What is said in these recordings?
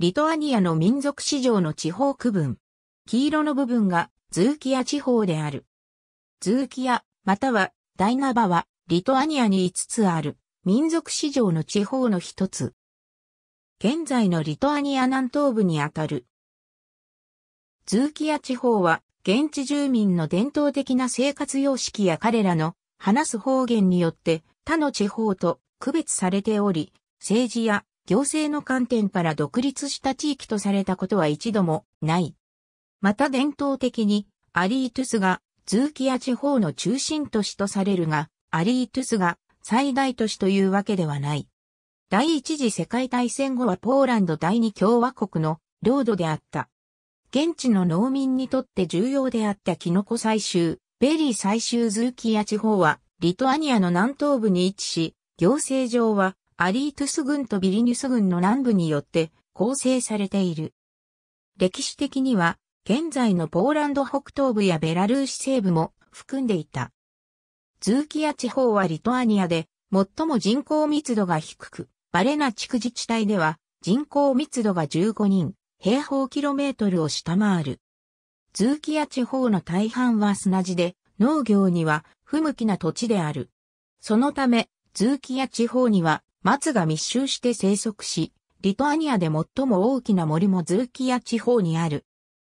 リトアニアの民族史上の地方区分。黄色の部分がズーキア地方である。ズーキア、またはダイナバはリトアニアに5つある民族史上の地方の一つ。現在のリトアニア南東部にあたる。ズーキア地方は現地住民の伝統的な生活様式や彼らの話す方言によって他の地方と区別されており、政治や行政の観点から独立した地域とされたことは一度もない。また伝統的にアリートゥスがズーキア地方の中心都市とされるが、アリートゥスが最大都市というわけではない。第一次世界大戦後はポーランド第二共和国の領土であった。現地の農民にとって重要であったキノコ採集、ベリー採集ズーキア地方はリトアニアの南東部に位置し、行政上はアリートゥス郡とビリニュス郡の南部によって構成されている。歴史的には、現在のポーランド北東部やベラルーシ西部も含んでいた。ズーキア地方はリトアニアで最も人口密度が低く、バレナ地区自治体では人口密度が15人、平方キロメートルを下回る。ズーキア地方の大半は砂地で、農業には不向きな土地である。そのため、ズーキア地方には松が密集して生息し、リトアニアで最も大きな森もズーキア地方にある。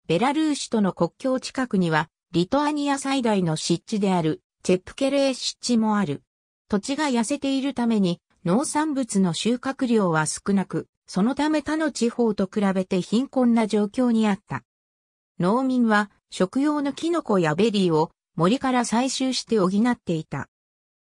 ベラルーシとの国境近くには、リトアニア最大の湿地である、チェプケレー湿地もある。土地が痩せているために、農産物の収穫量は少なく、そのため他の地方と比べて貧困な状況にあった。農民は食用のキノコやベリーを森から採集して補っていた。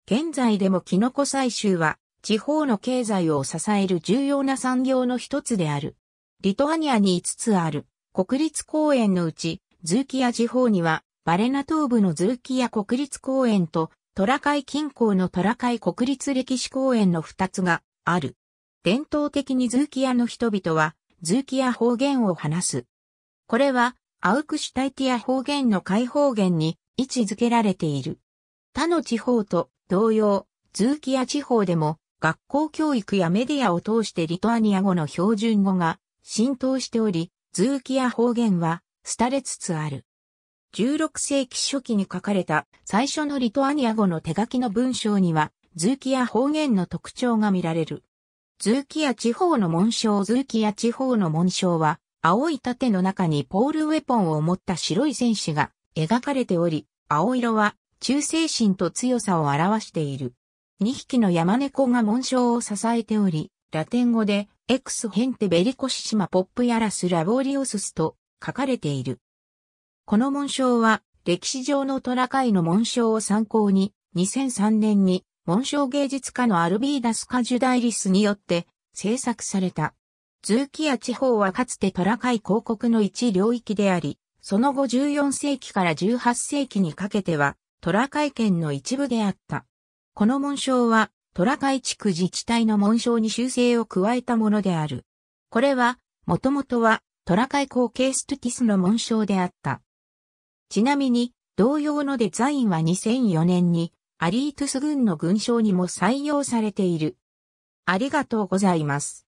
現在でもキノコ採集は地方の経済を支える重要な産業の一つである。リトアニアに5つある国立公園のうち、ズーキア地方には、バレナ東部のズーキア国立公園と、トラカイ近郊のトラカイ国立歴史公園の2つがある。伝統的にズーキアの人々は、ズーキア方言を話す。これは、アウクシュタイティア方言の解放言に位置づけられている。他の地方と同様、ズーキア地方でも学校教育やメディアを通してリトアニア語の標準語が浸透しており、ズーキや方言は廃れつつある。16世紀初期に書かれた最初のリトアニア語の手書きの文章には、ズーキや方言の特徴が見られる。ズーキや地方の紋章ズーキや地方の紋章は、青い盾の中にポールウェポンを持った白い戦士が描かれており、青色は忠誠心と強さを表している。2匹の山猫が紋章を支えており、ラテン語で、エクスヘンテベリコシシマポップヤラスラボリオススと書かれている。この紋章は、歴史上のトラカイの紋章を参考に、2003年に紋章芸術家のアルビーダス・カジュダイリスによって制作された。ズーキア地方はかつてトラカイ広告の一領域であり、その後14世紀から18世紀にかけてはトラカイ県の一部であった。この紋章は、虎海地区自治体の紋章に修正を加えたものである。これは、もともとは、虎海港ケーストゥティスの紋章であった。ちなみに、同様のデザインは2004年に、アリートゥス軍の軍章にも採用されている。ありがとうございます。